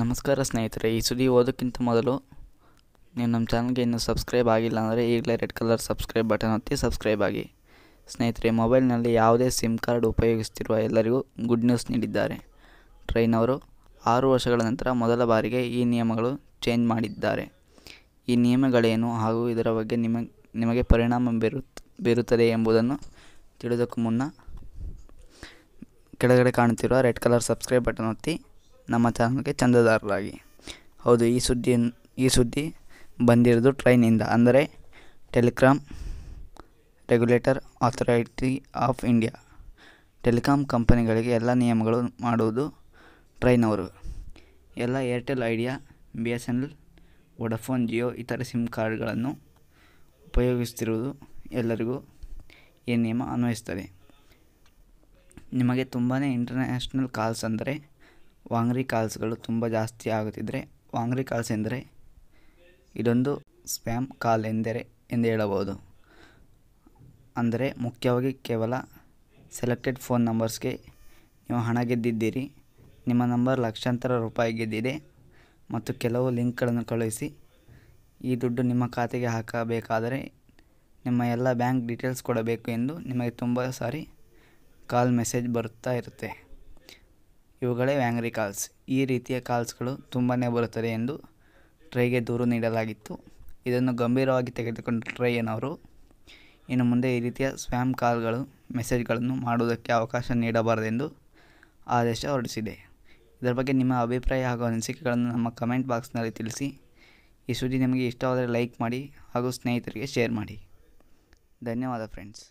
ನಮಸ್ಕಾರ ಸ್ನೇಹಿತರೆ ಈ ಸುದ್ದಿ ಓದೋಕ್ಕಿಂತ ಮೊದಲು ನೀವು ನಮ್ಮ ಚಾನಲ್ಗೆ ಇನ್ನೂ ಸಬ್ಸ್ಕ್ರೈಬ್ ಆಗಿಲ್ಲ ಅಂದರೆ ಈಗಲೇ ರೆಡ್ ಕಲರ್ ಸಬ್ಸ್ಕ್ರೈಬ್ ಬಟನ್ ಒತ್ತಿ ಸಬ್ಸ್ಕ್ರೈಬ್ ಆಗಿ ಸ್ನೇಹಿತರೆ ಮೊಬೈಲ್ನಲ್ಲಿ ಯಾವುದೇ ಸಿಮ್ ಕಾರ್ಡ್ ಉಪಯೋಗಿಸ್ತಿರುವ ಎಲ್ಲರಿಗೂ ಗುಡ್ ನ್ಯೂಸ್ ನೀಡಿದ್ದಾರೆ ಟ್ರೈನ್ ಅವರು ಆರು ವರ್ಷಗಳ ನಂತರ ಮೊದಲ ಬಾರಿಗೆ ಈ ನಿಯಮಗಳು ಚೇಂಜ್ ಮಾಡಿದ್ದಾರೆ ಈ ನಿಯಮಗಳೇನು ಹಾಗೂ ಇದರ ಬಗ್ಗೆ ನಿಮ ನಿಮಗೆ ಪರಿಣಾಮ ಬೀರು ಬೀರುತ್ತದೆ ಎಂಬುದನ್ನು ತಿಳಿದಕ್ಕೂ ಮುನ್ನ ಕೆಳಗಡೆ ಕಾಣುತ್ತಿರುವ ರೆಡ್ ಕಲರ್ ಸಬ್ಸ್ಕ್ರೈಬ್ ಬಟನ್ ಒತ್ತಿ ನಮ್ಮ ಚಾನಲ್ಗೆ ಚಂದಾದಾರರಾಗಿ ಹೌದು ಈ ಸುದ್ದಿ ಈ ಸುದ್ದಿ ಬಂದಿರೋದು ಟ್ರೈನಿಂದ ಅಂದರೆ telegram regulator authority of India telecom ಕಂಪನಿಗಳಿಗೆ ಎಲ್ಲ ನಿಯಮಗಳು ಮಾಡುವುದು ಟ್ರೈನವರು ಎಲ್ಲ Airtel Idea B S N L Vodafone Jio ಇತರ ಸಿಮ್ ಕಾರ್ಡ್ಗಳನ್ನು ಉಪಯೋಗಿಸ್ತಿರುವುದು ಎಲ್ಲರಿಗೂ ಈ ನಿಯಮ ಅನ್ವಯಿಸ್ತದೆ ನಿಮಗೆ ತುಂಬಾ ಇಂಟರ್ನ್ಯಾಷನಲ್ ಕಾಲ್ಸ್ ಅಂದರೆ ವಾಂಗ್ರಿ ಕಾಲ್ಸ್ಗಳು ತುಂಬ ಜಾಸ್ತಿ ಆಗುತ್ತಿದ್ದರೆ ವಾಂಗ್ರಿ ಕಾಲ್ಸ್ ಎಂದರೆ ಇದೊಂದು ಸ್ಪ್ಯಾಮ್ ಕಾಲ್ ಎಂದರೆ ಎಂದು ಹೇಳಬಹುದು ಅಂದರೆ ಮುಖ್ಯವಾಗಿ ಕೇವಲ ಸೆಲೆಕ್ಟೆಡ್ ಫೋನ್ ನಂಬರ್ಸ್ಗೆ ನೀವು ಹಣ ಗೆದ್ದಿದ್ದೀರಿ ನಿಮ್ಮ ನಂಬರ್ ಲಕ್ಷಾಂತರ ರೂಪಾಯಿ ಗೆದ್ದಿದೆ ಮತ್ತು ಕೆಲವು ಲಿಂಕ್ಗಳನ್ನು ಕಳುಹಿಸಿ ಈ ದುಡ್ಡು ನಿಮ್ಮ ಖಾತೆಗೆ ಹಾಕಬೇಕಾದರೆ ನಿಮ್ಮ ಎಲ್ಲ ಬ್ಯಾಂಕ್ ಡೀಟೇಲ್ಸ್ ಕೊಡಬೇಕು ಎಂದು ನಿಮಗೆ ತುಂಬ ಸಾರಿ ಕಾಲ್ ಮೆಸೇಜ್ ಬರುತ್ತಾ ಇರುತ್ತೆ ಇವುಗಳೇ ವ್ಯಾಂಗ್ರಿ ಕಾಲ್ಸ್ ಈ ರೀತಿಯ ಕಾಲ್ಸ್ಗಳು ತುಂಬಾ ಬರುತ್ತದೆ ಎಂದು ಟ್ರೈಗೆ ದೂರು ನೀಡಲಾಗಿತ್ತು ಇದನ್ನು ಗಂಭೀರವಾಗಿ ತೆಗೆದುಕೊಂಡ ಟ್ರೈಯನವರು ಇನ್ನು ಮುಂದೆ ಈ ರೀತಿಯ ಸ್ವ್ಯಾಮ್ ಕಾಲ್ಗಳು ಮೆಸೇಜ್ಗಳನ್ನು ಮಾಡುವುದಕ್ಕೆ ಅವಕಾಶ ನೀಡಬಾರದೆಂದು ಆದೇಶ ಹೊರಡಿಸಿದೆ ಇದರ ಬಗ್ಗೆ ನಿಮ್ಮ ಅಭಿಪ್ರಾಯ ಹಾಗೂ ಅನಿಸಿಕೆಗಳನ್ನು ನಮ್ಮ ಕಮೆಂಟ್ ಬಾಕ್ಸ್ನಲ್ಲಿ ತಿಳಿಸಿ ಈ ಸುದ್ದಿ ನಿಮಗೆ ಇಷ್ಟವಾದರೆ ಲೈಕ್ ಮಾಡಿ ಹಾಗೂ ಸ್ನೇಹಿತರಿಗೆ ಶೇರ್ ಮಾಡಿ ಧನ್ಯವಾದ ಫ್ರೆಂಡ್ಸ್